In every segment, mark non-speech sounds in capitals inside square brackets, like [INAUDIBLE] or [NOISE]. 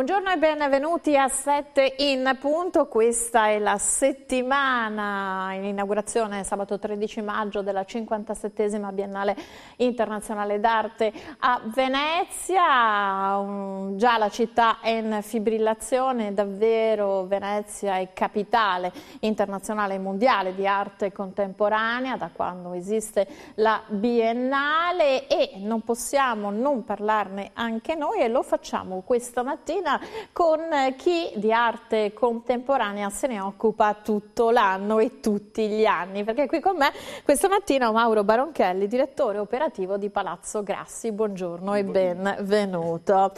Buongiorno e benvenuti a 7 in punto, questa è la settimana in inaugurazione sabato 13 maggio della 57 Biennale Internazionale d'Arte a Venezia, um, già la città è in fibrillazione, davvero Venezia è capitale internazionale e mondiale di arte contemporanea da quando esiste la Biennale e non possiamo non parlarne anche noi e lo facciamo questa mattina Toscana con chi di arte contemporanea se ne occupa tutto l'anno e tutti gli anni, perché qui con me questa mattina Mauro Baronchelli, direttore operativo di Palazzo Grassi. Buongiorno, e benvenuto.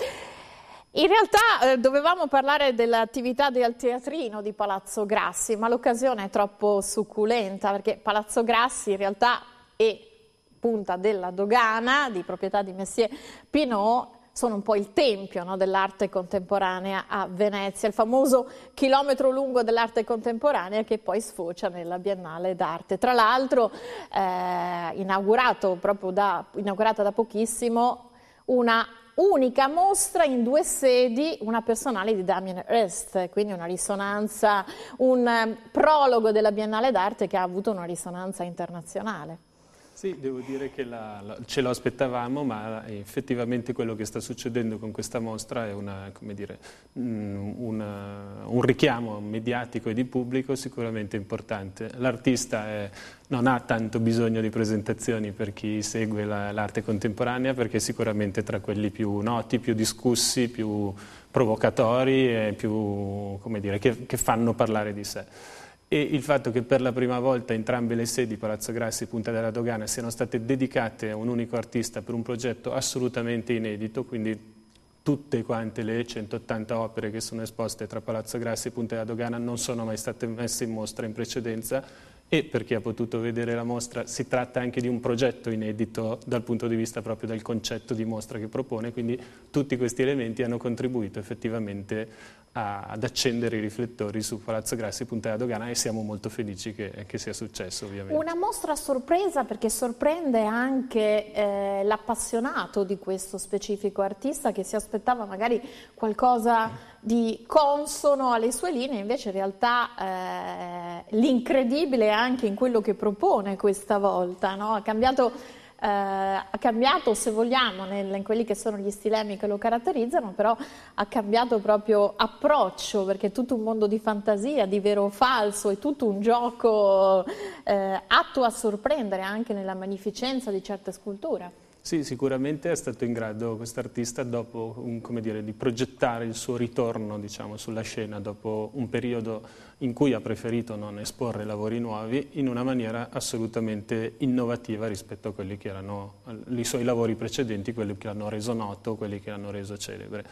In realtà eh, dovevamo parlare dell'attività del teatrino di Palazzo Grassi, ma l'occasione è troppo succulenta perché Palazzo Grassi in realtà è punta della dogana di proprietà di Messier Pinot sono un po' il tempio no, dell'arte contemporanea a Venezia, il famoso chilometro lungo dell'arte contemporanea che poi sfocia nella Biennale d'arte. Tra l'altro eh, inaugurato da, inaugurata da pochissimo una unica mostra in due sedi, una personale di Damien Rest, quindi una risonanza, un prologo della Biennale d'arte che ha avuto una risonanza internazionale. Sì, devo dire che la, la, ce lo aspettavamo, ma effettivamente quello che sta succedendo con questa mostra è una, dire, mh, mm, una, un richiamo mediatico e di pubblico sicuramente importante. L'artista non ha tanto bisogno di presentazioni per chi segue l'arte contemporanea, perché è sicuramente tra quelli più noti, più discussi, più provocatori e più, dire, che, che fanno parlare di sé e il fatto che per la prima volta entrambe le sedi, Palazzo Grassi e Punta della Dogana, siano state dedicate a un unico artista per un progetto assolutamente inedito, quindi tutte quante le 180 opere che sono esposte tra Palazzo Grassi e Punta della Dogana non sono mai state messe in mostra in precedenza, e per chi ha potuto vedere la mostra si tratta anche di un progetto inedito dal punto di vista proprio del concetto di mostra che propone, quindi tutti questi elementi hanno contribuito effettivamente a, ad accendere i riflettori su Palazzo Grassi e Punta della Dogana e siamo molto felici che, che, sia successo ovviamente. Una mostra sorpresa perché sorprende anche eh, l'appassionato di questo specifico artista che si aspettava magari qualcosa di consono alle sue linee, invece in realtà eh, l'incredibile anche in quello che propone questa volta, no? ha, cambiato, eh, ha cambiato, se vogliamo, nel, in quelli che sono gli stilemi che lo caratterizzano, però ha cambiato proprio approccio, perché è tutto un mondo di fantasia, di vero o falso, è tutto un gioco eh, atto a sorprendere anche nella magnificenza di certe sculture. Sì, sicuramente è stato in grado quest'artista dopo, un, dire, di progettare il suo ritorno diciamo, sulla scena dopo un periodo in cui ha preferito non esporre lavori nuovi in una maniera assolutamente innovativa rispetto a quelli che erano i suoi lavori precedenti, quelli che l'hanno reso noto, quelli che l'hanno reso celebre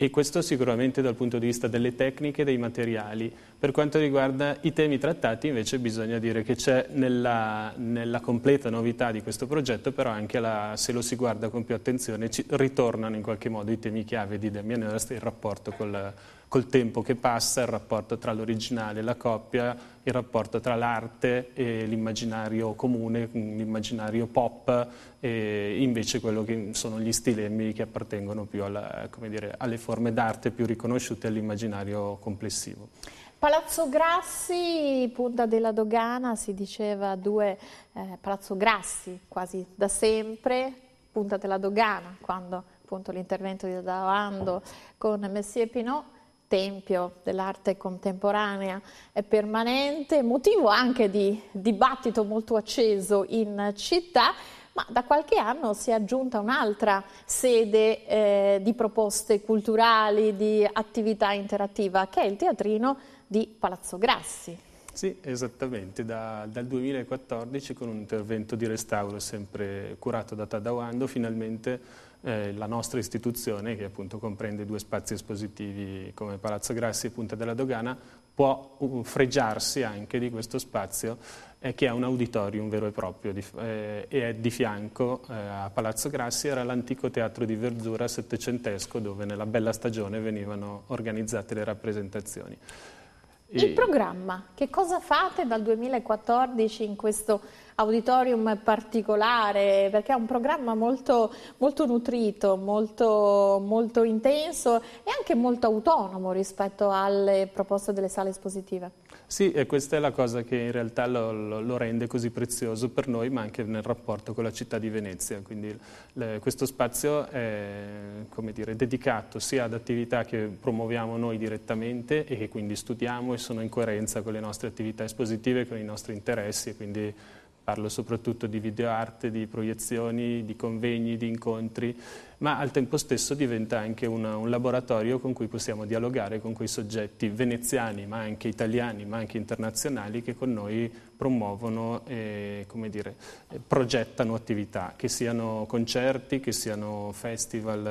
e questo sicuramente dal punto di vista delle tecniche e dei materiali. Per quanto riguarda i temi trattati invece bisogna dire che c'è nella, nella, completa novità di questo progetto però anche la, se lo si guarda con più attenzione ci, ritornano in qualche modo i temi chiave di Damian Hirst, il rapporto col, col tempo che passa, il rapporto tra l'originale e la coppia, il rapporto tra l'arte e l'immaginario comune, l'immaginario pop e invece quello che sono gli stilemmi che appartengono più alla, dire, alle forme d'arte più riconosciute all'immaginario complessivo. Palazzo Grassi, punta della dogana, si diceva due, eh, Palazzo Grassi quasi da sempre, punta della dogana, quando appunto l'intervento di Davando con Messie Pinot tempio dell'arte contemporanea è permanente, motivo anche di dibattito molto acceso in città, ma da qualche anno si è aggiunta un'altra sede eh, di proposte culturali, di attività interattiva, che è il teatrino di Palazzo Grassi. Sì, esattamente, da, dal 2014 con un intervento di restauro sempre curato da Tadawando, finalmente eh, la nostra istituzione, che appunto comprende due spazi espositivi come Palazzo Grassi e Punta della Dogana, può um, fregiarsi anche di questo spazio eh, che è un auditorium vero e proprio di, eh, e è di fianco eh, a Palazzo Grassi, era l'antico teatro di verdura settecentesco dove nella bella stagione venivano organizzate le rappresentazioni. Il programma, che cosa fate dal 2014 in questo auditorium particolare, perché è un programma molto, molto nutrito, molto, molto intenso e anche molto autonomo rispetto alle proposte delle sale espositive. Sì, e questa è la cosa che in realtà lo, lo, rende così prezioso per noi, ma anche nel rapporto con la città di Venezia. Quindi le, questo spazio è dire, dedicato sia ad attività che promuoviamo noi direttamente e che quindi studiamo e sono in coerenza con le nostre attività espositive, con i nostri interessi, E quindi parlo soprattutto di videoarte, di proiezioni, di convegni, di incontri ma al tempo stesso diventa anche una, un laboratorio con cui possiamo dialogare con quei soggetti veneziani, ma anche italiani, ma anche internazionali che con noi promuovono e dire, progettano attività, che siano concerti, che siano festival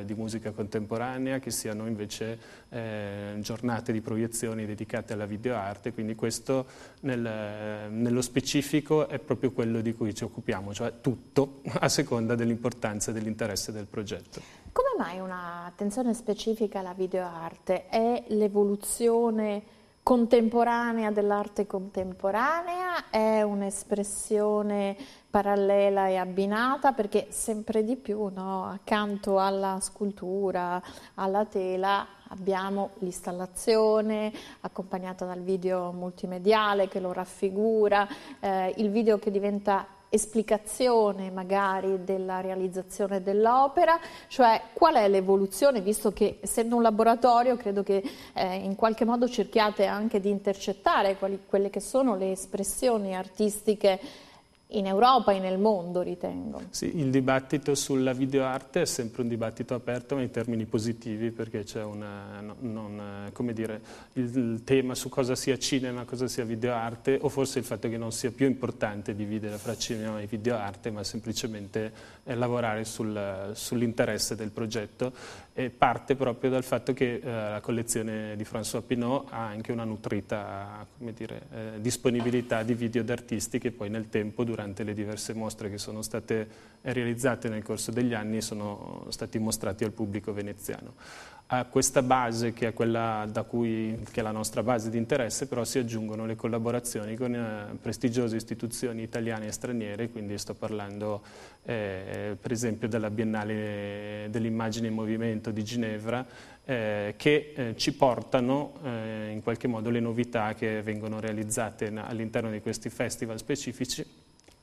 eh, di musica contemporanea, che siano invece eh, giornate di proiezioni dedicate alla videoarte, quindi questo nel, nello specifico è proprio quello di cui ci occupiamo, cioè tutto [LAUGHS] a seconda dell'importanza e dell'interesse del progetto. Come mai un'attenzione specifica alla videoarte? È l'evoluzione contemporanea dell'arte contemporanea? È un'espressione parallela e abbinata? Perché sempre di più no? accanto alla scultura, alla tela, abbiamo l'installazione accompagnata dal video multimediale che lo raffigura, eh, il video che diventa esplicazione magari della realizzazione dell'opera, cioè qual è l'evoluzione, visto che essendo un laboratorio credo che eh, in qualche modo cerchiate anche di intercettare quali, quelle che sono le espressioni artistiche in Europa e nel mondo, ritengo. Sì, il dibattito sulla videoarte è sempre un dibattito aperto ma in termini positivi perché c'è una, non, come dire, il, tema su cosa sia cinema, cosa sia videoarte o forse il fatto che non sia più importante dividere fra cinema e videoarte ma semplicemente eh, lavorare sul, sull'interesse del progetto e parte proprio dal fatto che eh, la collezione di François Pinault ha anche una nutrita dire, eh, disponibilità di video d'artisti che poi nel tempo, durante le diverse mostre che sono state realizzate nel corso degli anni, sono stati mostrati al pubblico veneziano a questa base, che è quella da cui, che è la nostra base di interesse, però si aggiungono le collaborazioni con eh, prestigiose istituzioni italiane e straniere, quindi sto parlando eh, per esempio della Biennale dell'Immagine in Movimento di Ginevra, eh, che eh, ci portano eh, in qualche modo le novità che vengono realizzate all'interno di questi festival specifici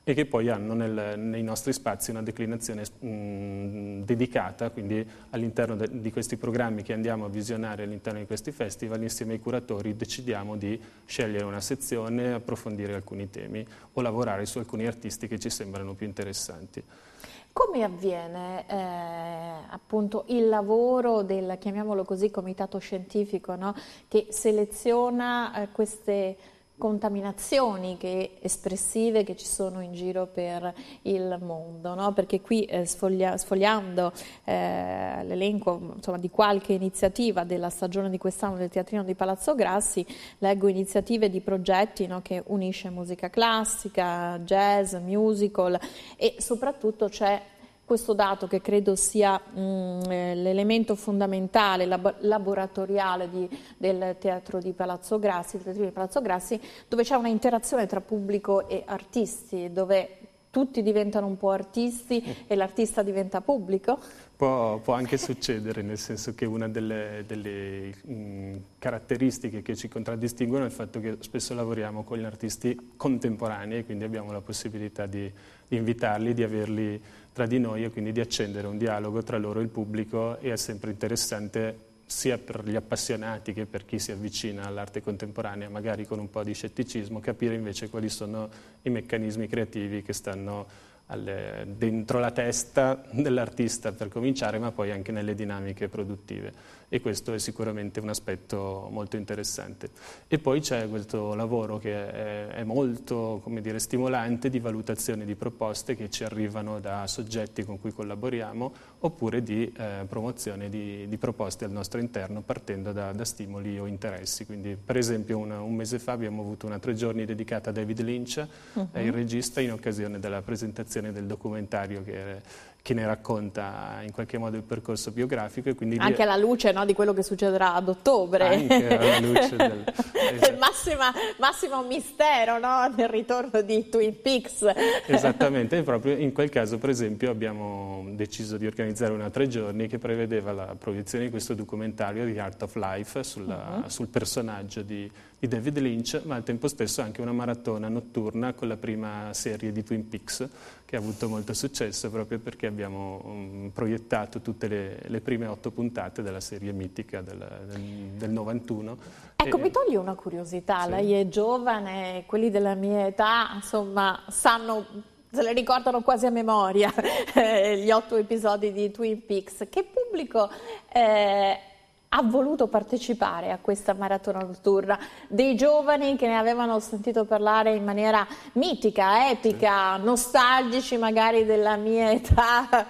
e che poi hanno nel, nei nostri spazi una declinazione mh, mm, dedicata, quindi all'interno di questi programmi che andiamo a visionare all'interno di questi festival, insieme ai curatori decidiamo di scegliere una sezione, approfondire alcuni temi o lavorare su alcuni artisti che ci sembrano più interessanti. Come avviene eh, appunto, il lavoro del, chiamiamolo così, comitato scientifico, no? che seleziona eh, queste contaminazioni che, espressive che ci sono in giro per il mondo, no? perché qui eh, sfoglia, sfogliando eh, l'elenco insomma, di qualche iniziativa della stagione di quest'anno del Teatrino di Palazzo Grassi, leggo iniziative di progetti no, che unisce musica classica, jazz, musical e soprattutto c'è questo dato che credo sia mm, eh, l'elemento fondamentale lab laboratoriale di, del Teatro di Palazzo Grassi, di Palazzo Grassi dove c'è una interazione tra pubblico e artisti, dove tutti diventano un po' artisti mm. e l'artista diventa pubblico? Può, può, anche succedere, nel senso che una delle, delle mh, mm, caratteristiche che ci contraddistinguono è il fatto che spesso lavoriamo con gli artisti contemporanei, quindi abbiamo la possibilità di, di invitarli, di averli tra di noi e quindi di accendere un dialogo tra loro e il pubblico e è sempre interessante sia per gli appassionati che per chi si avvicina all'arte contemporanea, magari con un po' di scetticismo, capire invece quali sono i meccanismi creativi che stanno al, dentro la testa dell'artista per cominciare, ma poi anche nelle dinamiche produttive. E questo è sicuramente un aspetto molto interessante. E poi c'è questo lavoro che è, è molto dire, stimolante di valutazione di proposte che ci arrivano da soggetti con cui collaboriamo oppure di eh, promozione di, di, proposte al nostro interno partendo da, da stimoli o interessi. Quindi, per esempio, una, un mese fa abbiamo avuto una tre giorni dedicata a David Lynch, uh -huh. il mm-hmm. regista, in occasione della presentazione produzione del documentario che, che, ne racconta in qualche modo il percorso biografico. Anche alla luce no, di quello che succederà ad ottobre. Anche alla [LAUGHS] luce del... esatto. Massima, massimo mistero no, nel ritorno di Twin Peaks. Esattamente, proprio in quel caso per esempio abbiamo deciso di organizzare una tre giorni che prevedeva la proiezione di questo documentario di Art of Life sulla, uh-huh. sul personaggio di di David Lynch, ma al tempo stesso anche una maratona notturna con la prima serie di Twin Peaks, che ha avuto molto successo proprio perché abbiamo um, proiettato tutte le, le, prime otto puntate della serie mitica della, del, del, 91. Ecco, e, mi togli una curiosità, sì. lei è giovane, quelli della mia età, insomma, sanno se le ricordano quasi a memoria [LAUGHS] eh, gli otto episodi di Twin Peaks. Che pubblico eh, ha voluto partecipare a questa maratona notturna dei giovani che ne avevano sentito parlare in maniera mitica, epica, nostalgici magari della mia [LAUGHS] età,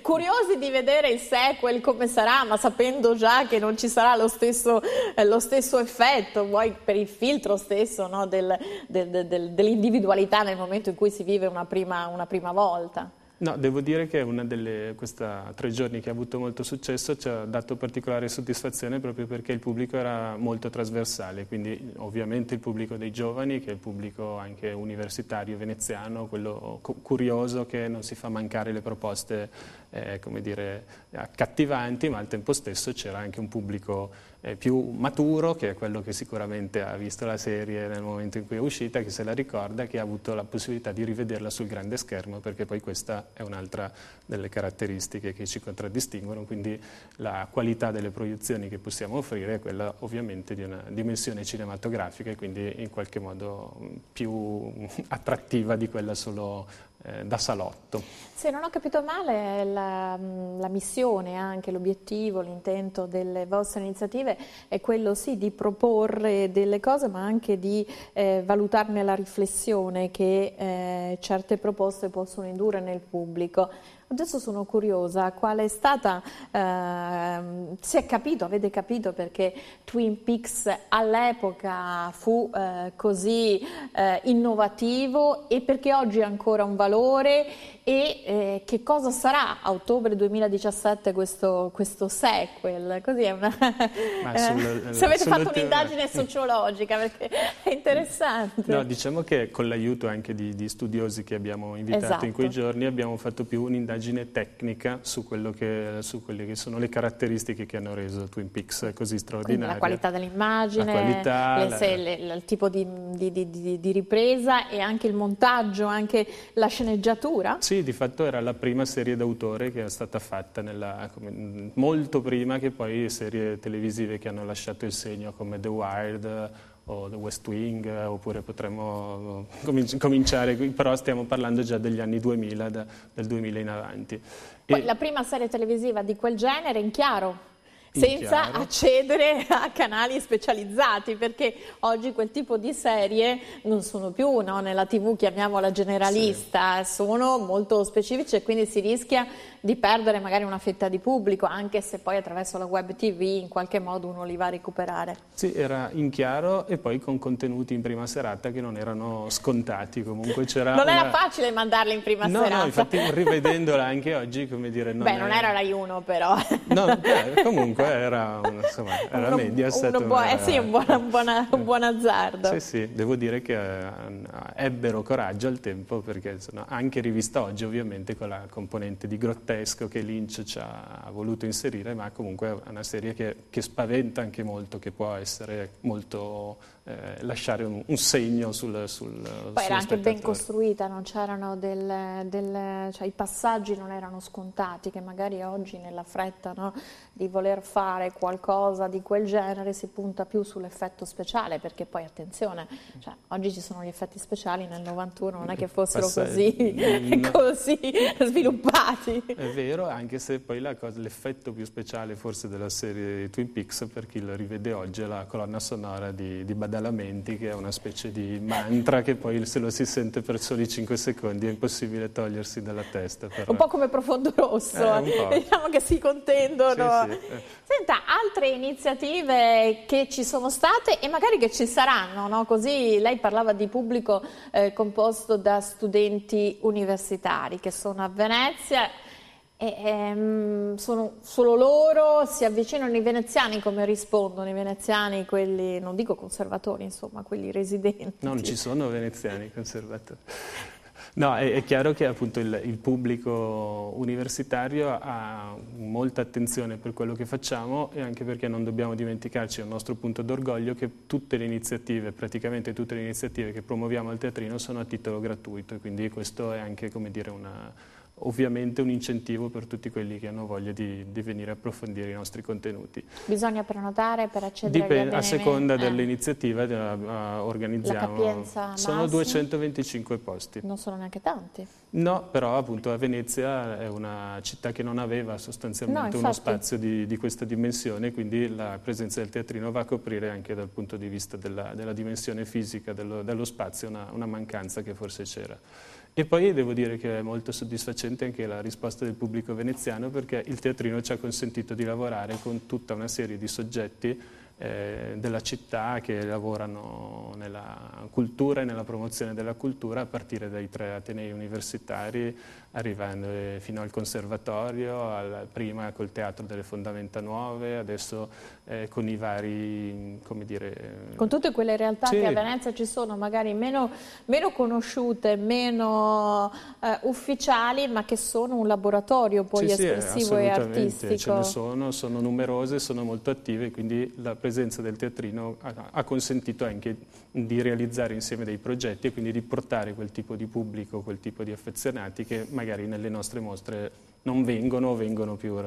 curiosi di vedere il sequel come sarà, ma sapendo già che non ci sarà lo stesso, eh, lo stesso effetto, vuoi per il filtro stesso no, del, del, del, dell'individualità nel momento in cui si vive una prima, una prima volta. No, devo dire che una delle, questa tre giorni che ha avuto molto successo ci ha dato particolare soddisfazione proprio perché il pubblico era molto trasversale, quindi ovviamente il pubblico dei giovani, che è il pubblico anche universitario veneziano, quello curioso che non si fa mancare le proposte, eh, come dire, accattivanti, ma al tempo stesso c'era anche un pubblico eh, più maturo, che è quello che sicuramente ha visto la serie nel momento in cui è uscita, che se la ricorda, che ha avuto la possibilità di rivederla sul grande schermo, perché poi questa è un'altra delle caratteristiche che ci contraddistinguono, quindi la qualità delle proiezioni che possiamo offrire è quella ovviamente di una dimensione cinematografica e quindi in qualche modo mm, più [LAUGHS] attrattiva di quella solo eh, da salotto. Se non ho capito male, la, mm, la missione, anche l'obiettivo, l'intento delle vostre iniziative è quello sì di proporre delle cose ma anche di eh, valutarne la riflessione che eh, certe proposte possono indurre nel pubblico. Adesso sono curiosa, qual è stata, eh, si è capito, avete capito perché Twin Peaks all'epoca fu eh, così eh, innovativo e perché oggi ha ancora un valore e eh, che cosa sarà a ottobre 2017 questo, questo sequel? Così è una... [LAUGHS] Eh, se avete fatto un'indagine [LAUGHS] sociologica perché è interessante. No, diciamo che con l'aiuto anche di, di, studiosi che abbiamo invitato esatto. in quei giorni abbiamo fatto più un'indagine tecnica su, che, su, quelle che sono le caratteristiche che hanno reso Twin Peaks così straordinario. la qualità dell'immagine, il tipo di, di, di ripresa e anche il montaggio, anche la sceneggiatura. Sì, sì, di fatto era la prima serie d'autore che è stata fatta nella, come, molto prima che poi serie televisive che hanno lasciato il segno come The Wild eh, o The West Wing, eh, oppure potremmo eh, cominciare, però stiamo parlando già degli anni 2000, da, dal 2000 in avanti. Poi, e... La prima serie televisiva di quel genere, in chiaro, senza accedere a canali specializzati perché oggi quel tipo di serie non sono più no? nella tv chiamiamola generalista sì. sono molto specifici e quindi si rischia di perdere magari una fetta di pubblico, anche se poi attraverso la web TV in qualche modo uno li va a recuperare. Sì, era in chiaro e poi con contenuti in prima serata che non erano scontati, comunque c'era... non era facile mandarli in prima no, serata. No, infatti [LAUGHS] rivedendola anche oggi, come dire... Non Beh, è... non era Rai 1 però. no, comunque era, una, insomma, era un, Mediaset. Un, buon, eh, sì, un, buon, un, buona, un buon azzardo. Sì, sì, devo dire che eh, ebbero coraggio al tempo perché sono anche rivista oggi ovviamente con la componente di grottesca grottesco che Lynch ci ha voluto inserire, ma comunque è una serie che, che spaventa anche molto, che può essere molto eh, lasciare un, un, segno sul, sul Poi era anche ben costruita, non c'erano del, del, cioè, i passaggi non erano scontati, che magari oggi nella fretta no, di voler fare qualcosa di quel genere si punta più sull'effetto speciale, perché poi attenzione, cioè, oggi ci sono gli effetti speciali, nel 91 non è che fossero così, no. Mm. [LAUGHS] così, sviluppati. È vero, anche se poi cosa, l'effetto più speciale forse della serie Twin Peaks, per chi lo rivede oggi, è la colonna sonora di, di Badal lamenti che è una specie di mantra che poi se lo si sente per soli 5 secondi è impossibile togliersi dalla testa. Però. Un po' come Profondo Rosso, eh, [LAUGHS] diciamo che si contendono. Sì, sì. Eh. Senta, altre iniziative che ci sono state e magari che ci saranno, no? così lei parlava di pubblico eh, composto da studenti universitari che sono a Venezia, e, ehm, sono solo loro, si avvicinano i veneziani come rispondono i veneziani, quelli non dico conservatori, insomma, quelli residenti. Non ci sono veneziani conservatori. No, è, è chiaro che appunto il, il, pubblico universitario ha molta attenzione per quello che facciamo e anche perché non dobbiamo dimenticarci è un nostro punto d'orgoglio che tutte le iniziative, praticamente tutte le iniziative che promuoviamo al teatrino sono a titolo gratuito e quindi questo è anche come dire una ovviamente un incentivo per tutti quelli che hanno voglia di, di venire a approfondire i nostri contenuti. Bisogna prenotare per accedere Dipende, A seconda eh. dell'iniziativa eh, uh, organizziamo. La capienza sono massima. 225 posti. Non sono neanche tanti. No, però appunto a Venezia è una città che non aveva sostanzialmente no, uno spazio di, di, questa dimensione, quindi la presenza del teatrino va a coprire anche dal punto di vista della, della dimensione fisica dello, dello spazio una, una mancanza che forse c'era. E poi devo dire che è molto soddisfacente anche la risposta del pubblico veneziano perché il teatrino ci ha consentito di lavorare con tutta una serie di soggetti eh, della città che lavorano nella cultura e nella promozione della cultura a partire dai tre atenei universitari arrivando eh, fino al conservatorio, al, prima col teatro delle fondamenta nuove, adesso eh, con i vari, come dire... Eh, con tutte quelle realtà sì. che a Venezia ci sono, magari meno, meno conosciute, meno eh, ufficiali, ma che sono un laboratorio poi sì, espressivo sì, e artistico. ce ne sono, sono numerose, sono molto attive, quindi la presenza del teatrino ha, ha consentito anche di realizzare insieme dei progetti e quindi di portare quel tipo di pubblico, quel tipo di affezionati che magari nelle nostre mostre non vengono o vengono più, eh,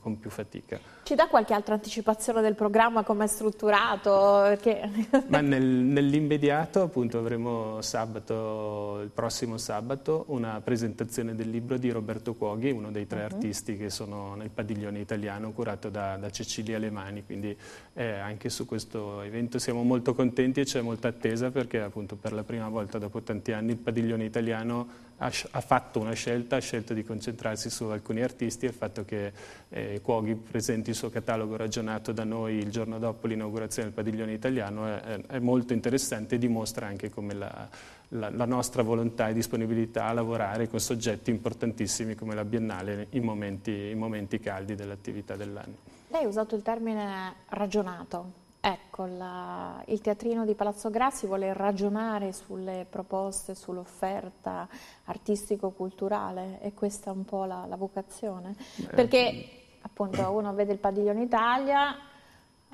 con più fatica. Ci dà qualche altra anticipazione del programma, come è strutturato? Perché... [LAUGHS] Ma nel, nell'immediato appunto avremo sabato, il prossimo sabato una presentazione del libro di Roberto Cuoghi, uno dei tre uh mhm. -huh. artisti che sono nel padiglione italiano curato da, da Cecilia Alemani, quindi eh, anche su questo evento siamo molto contenti e c'è molta attesa perché appunto per la prima volta dopo tanti anni il padiglione italiano ha, fatto una scelta, ha scelto di concentrarsi su alcuni artisti e il fatto che eh, Cuoghi presenti il suo catalogo ragionato da noi il giorno dopo l'inaugurazione del padiglione italiano è, è molto interessante e dimostra anche come la, la, la, nostra volontà e disponibilità a lavorare con soggetti importantissimi come la Biennale in momenti, in momenti caldi dell'attività dell'anno. Lei ha usato il termine ragionato, Ecco, la, il teatrino di Palazzo Grassi vuole ragionare sulle proposte, sull'offerta artistico-culturale e questa è un po' la, la vocazione, perché appunto uno vede il Padiglione Italia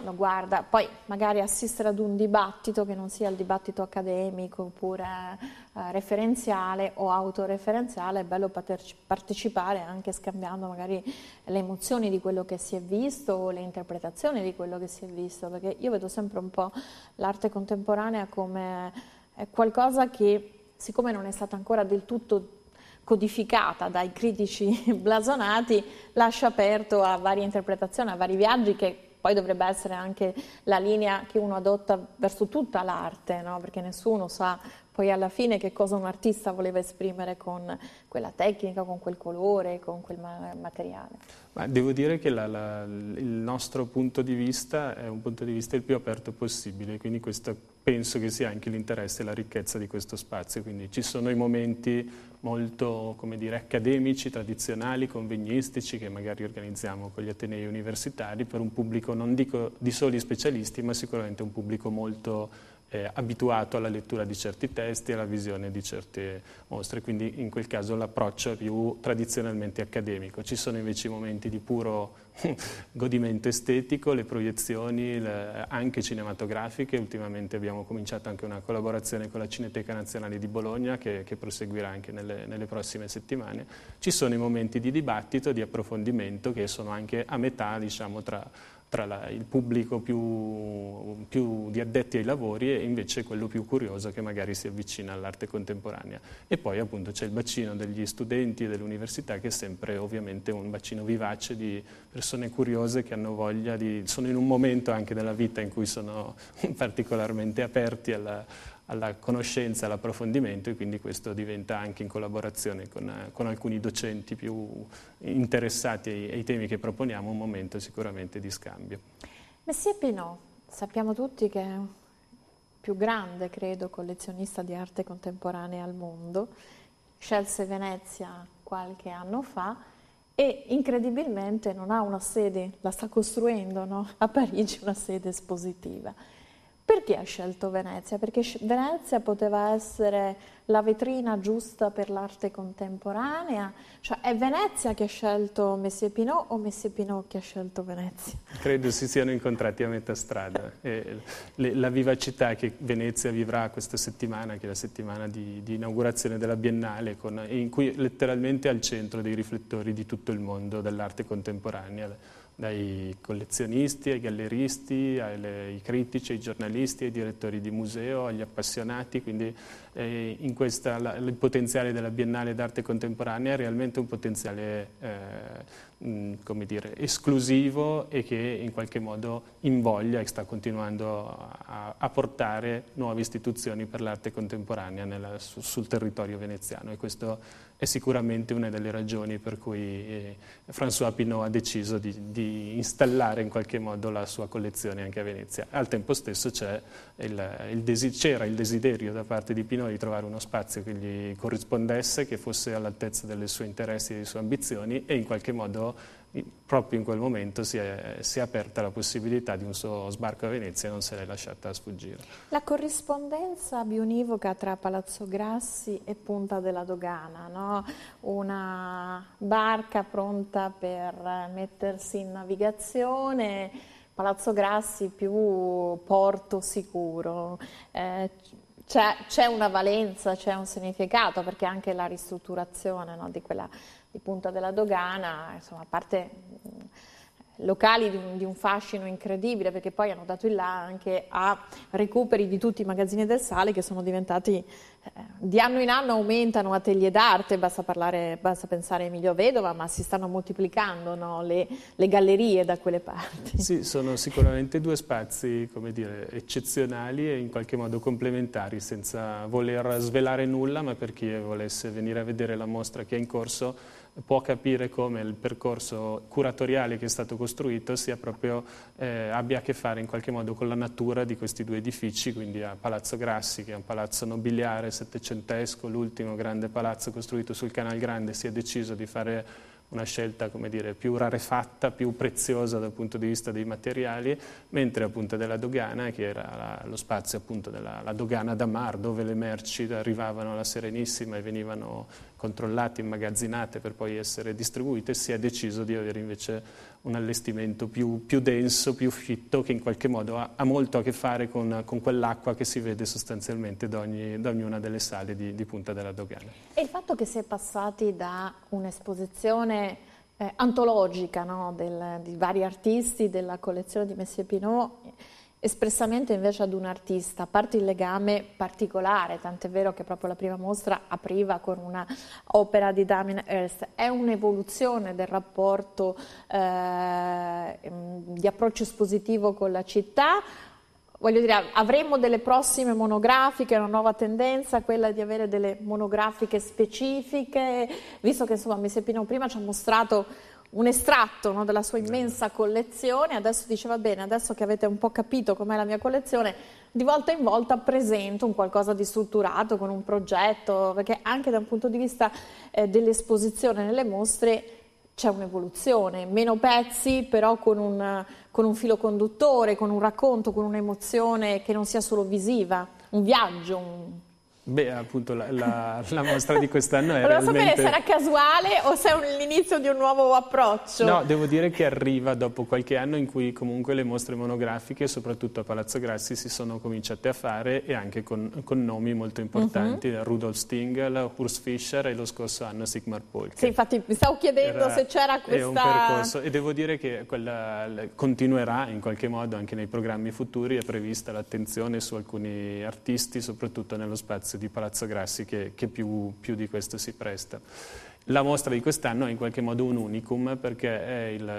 lo guarda, poi magari assistere ad un dibattito che non sia il dibattito accademico oppure eh, referenziale o autoreferenziale, è bello partecipare anche scambiando magari le emozioni di quello che si è visto o le interpretazioni di quello che si è visto, perché io vedo sempre un po' l'arte contemporanea come eh, qualcosa che siccome non è stata ancora del tutto codificata dai critici [LAUGHS] blasonati, lascia aperto a varie interpretazioni, a vari viaggi che poi dovrebbe essere anche la linea che uno adotta verso tutta l'arte, no? perché nessuno sa poi alla fine che cosa un artista voleva esprimere con quella tecnica, con quel colore, con quel materiale. Ma devo dire che la, la, il nostro punto di vista è un punto di vista il più aperto possibile, quindi questo penso che sia anche l'interesse e la ricchezza di questo spazio, quindi ci sono i momenti molto dire, accademici, tradizionali, convegnistici che magari organizziamo con gli atenei universitari per un pubblico non dico di soli specialisti ma sicuramente un pubblico molto eh, abituato alla lettura di certi testi e alla visione di certe mostre, quindi in quel caso l'approccio è più tradizionalmente accademico. Ci sono invece i momenti di puro [LAUGHS] godimento estetico, le proiezioni le, anche cinematografiche, ultimamente abbiamo cominciato anche una collaborazione con la Cineteca Nazionale di Bologna che, che proseguirà anche nelle, nelle, prossime settimane. Ci sono i momenti di dibattito, di approfondimento che sono anche a metà diciamo, tra tra la, il pubblico più, più, di addetti ai lavori e invece quello più curioso che magari si avvicina all'arte contemporanea. E poi appunto c'è il bacino degli studenti e dell'università che è sempre ovviamente un bacino vivace di persone curiose che hanno voglia di, sono in un momento anche della vita in cui sono [LAUGHS] particolarmente aperti alla, alla conoscenza, all'approfondimento e quindi questo diventa anche in collaborazione con, con alcuni docenti più interessati ai, ai, temi che proponiamo un momento sicuramente di scambio. Messie Pinot, sappiamo tutti che è il più grande, credo, collezionista di arte contemporanea al mondo, scelse Venezia qualche anno fa e incredibilmente non ha una sede, la sta costruendo no? a Parigi una sede espositiva. Perché ha scelto Venezia? Perché Venezia poteva essere la vetrina giusta per l'arte contemporanea? Cioè è Venezia che ha scelto Messier Pinot o Messier Pinot che ha scelto Venezia? Credo si siano incontrati a metà strada. Eh, le, la vivacità che Venezia vivrà questa settimana, che è la settimana di, di inaugurazione della Biennale, con, in cui letteralmente è al centro dei riflettori di tutto il mondo dell'arte contemporanea dai collezionisti ai galleristi, ai critici, ai giornalisti, ai direttori di museo, agli appassionati, quindi eh, questa, la, il potenziale della Biennale d'arte contemporanea è realmente un potenziale eh, mh, mm, dire, esclusivo e che in qualche modo invoglia e sta continuando a, a portare nuove istituzioni per l'arte contemporanea nella, sul territorio veneziano e questo è sicuramente una delle ragioni per cui eh, François Pinault ha deciso di, di, installare in qualche modo la sua collezione anche a Venezia. Al tempo stesso c'era il, il desiderio da parte di Pinault di trovare uno spazio che gli corrispondesse, che fosse all'altezza dei suoi interessi e delle sue ambizioni e in qualche modo proprio in quel momento si è, si è, aperta la possibilità di un suo sbarco a Venezia e non se l'è lasciata sfuggire. La corrispondenza bionivoca tra Palazzo Grassi e Punta della Dogana, no? una barca pronta per mettersi in navigazione, Palazzo Grassi più porto sicuro. Eh, c'è, una valenza, c'è un significato, perché anche la ristrutturazione no, di quella di punta della dogana, insomma, a parte locali di un, di un, fascino incredibile perché poi hanno dato il là anche a recuperi di tutti i magazzini del sale che sono diventati eh, di anno in anno aumentano atelier d'arte, basta, parlare, basta pensare a Emilio Vedova, ma si stanno moltiplicando no, le, le, gallerie da quelle parti. Sì, sono sicuramente due spazi come dire, eccezionali e in qualche modo complementari senza voler svelare nulla, ma per chi volesse venire a vedere la mostra che è in corso può capire come il percorso curatoriale che è stato costruito proprio, eh, abbia a che fare in qualche modo con la natura di questi due edifici, quindi a Palazzo Grassi, che è un palazzo nobiliare settecentesco, l'ultimo grande palazzo costruito sul Canal Grande, si è deciso di fare una scelta dire, più rarefatta, più preziosa dal punto di vista dei materiali, mentre appunto della dogana, che era la, lo spazio appunto della dogana da mar, dove le merci arrivavano alla Serenissima e venivano controllate, immagazzinate per poi essere distribuite, si è deciso di avere invece un allestimento più, più, denso, più fitto, che in qualche modo ha, ha molto a che fare con, con, quell'acqua che si vede sostanzialmente da, ogni, da ognuna delle sale di, di, punta della dogana. E il fatto che si è passati da un'esposizione eh, antologica no, del, di vari artisti della collezione di Messie Pinot espressamente invece ad un artista, a parte il legame particolare, tant'è vero che proprio la prima mostra apriva con una opera di Damien Hirst, è un'evoluzione del rapporto eh, ehm, di approccio espositivo con la città, voglio dire, avremo delle prossime monografiche, una nuova tendenza, quella di avere delle monografiche specifiche, visto che insomma Messepino prima ci ha mostrato un estratto no, della sua immensa collezione, adesso dice va bene, adesso che avete un po' capito com'è la mia collezione, di volta in volta presento un qualcosa di strutturato con un progetto, perché anche da un punto di vista eh, dell'esposizione nelle mostre c'è un'evoluzione, meno pezzi però con un, con un filo conduttore, con un racconto, con un'emozione che non sia solo visiva, un viaggio, un, Beh, appunto la, la, [LAUGHS] la mostra di quest'anno è Volevo realmente... sapere se era casuale o se è l'inizio di un nuovo approccio. No, devo dire che arriva dopo qualche anno in cui comunque le mostre monografiche, soprattutto a Palazzo Grassi, si sono cominciate a fare e anche con, con nomi molto importanti, uh mhm. -huh. Rudolf Stingel, Urs Fischer e lo scorso anno Sigmar Polk. Sì, infatti mi stavo chiedendo era, se c'era questa... È un percorso e devo dire che quella continuerà in qualche modo anche nei programmi futuri, è prevista l'attenzione su alcuni artisti, soprattutto nello spazio di Palazzo Grassi che, che più, più, di questo si presta. La mostra di quest'anno è in qualche modo un unicum perché è il,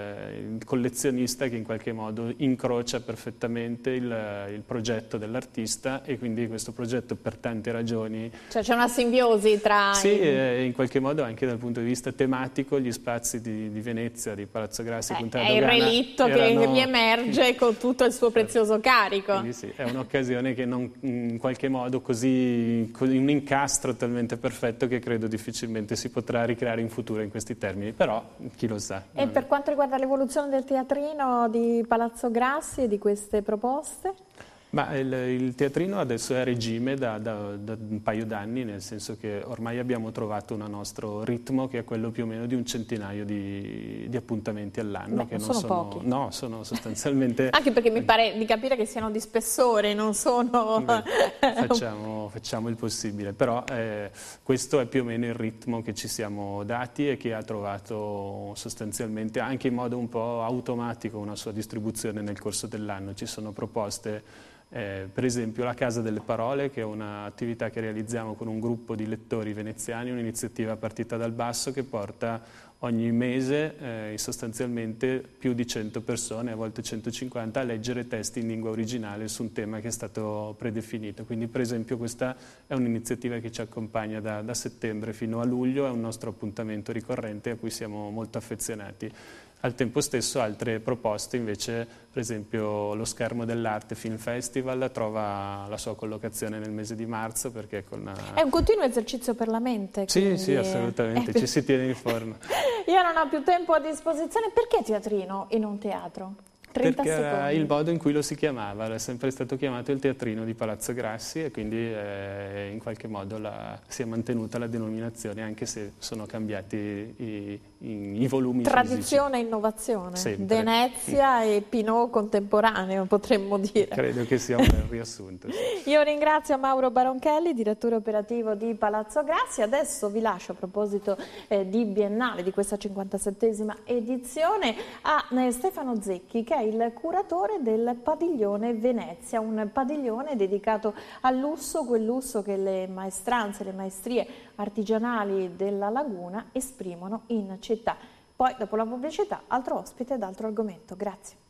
il collezionista che in qualche modo incrocia perfettamente il, il progetto dell'artista e quindi questo progetto per tante ragioni. Cioè c'è una simbiosi tra... Sì, eh, in qualche modo anche dal punto di vista tematico gli spazi di, di Venezia, di Palazzo Grassi, eh, Puntana È il relitto erano... che, riemerge con tutto il suo eh, prezioso carico. Quindi sì, è un'occasione che non, in qualche modo così, un incastro talmente perfetto che credo difficilmente si potrà ricreare creare in futuro in questi termini, però chi lo sa. E per quanto riguarda l'evoluzione del teatrino di Palazzo Grassi e di queste proposte? Ma il, il, teatrino adesso è a regime da, da, da un paio d'anni, nel senso che ormai abbiamo trovato un nostro ritmo che è quello più o meno di un centinaio di, di appuntamenti all'anno. che non sono, sono pochi. No, sono sostanzialmente... [LAUGHS] Anche perché mi pare di capire che siano di spessore, non sono... Beh, [LAUGHS] facciamo, facciamo, il possibile, però eh, questo è più o meno il ritmo che ci siamo dati e che ha trovato sostanzialmente anche in modo un po' automatico una sua distribuzione nel corso dell'anno. Ci sono proposte eh, per esempio la Casa delle Parole, che è un'attività che realizziamo con un gruppo di lettori veneziani, un'iniziativa partita dal basso che porta ogni mese eh, sostanzialmente più di 100 persone, a volte 150, a leggere testi in lingua originale su un tema che è stato predefinito. Quindi per esempio questa è un'iniziativa che ci accompagna da, da settembre fino a luglio, è un nostro appuntamento ricorrente a cui siamo molto affezionati al tempo stesso altre proposte invece, per esempio lo schermo dell'arte Film Festival trova la sua collocazione nel mese di marzo perché con eh, È un continuo esercizio per la mente. Sì, sì, assolutamente, più... ci si tiene in forma. [LAUGHS] Io non ho più tempo a disposizione, perché teatrino in un teatro? perché era il modo in cui lo si chiamava, era sempre stato chiamato il teatrino di Palazzo Grassi e quindi eh, in qualche modo la, si è mantenuta la denominazione anche se sono cambiati i, i, i volumi Tradizione fisici. e innovazione, Sempre. Venezia e Pinot contemporaneo potremmo dire. Credo che sia un [LAUGHS] riassunto. Io ringrazio Mauro Baronchelli, direttore operativo di Palazzo Grassi, adesso vi lascio a proposito eh, di Biennale, di questa 57esima edizione, a eh, Stefano Zecchi che è il curatore del padiglione Venezia, un padiglione dedicato al lusso, quel lusso che le maestranze, le maestrie artigianali della laguna esprimono in città. Poi dopo la pubblicità altro ospite ed altro argomento. Grazie.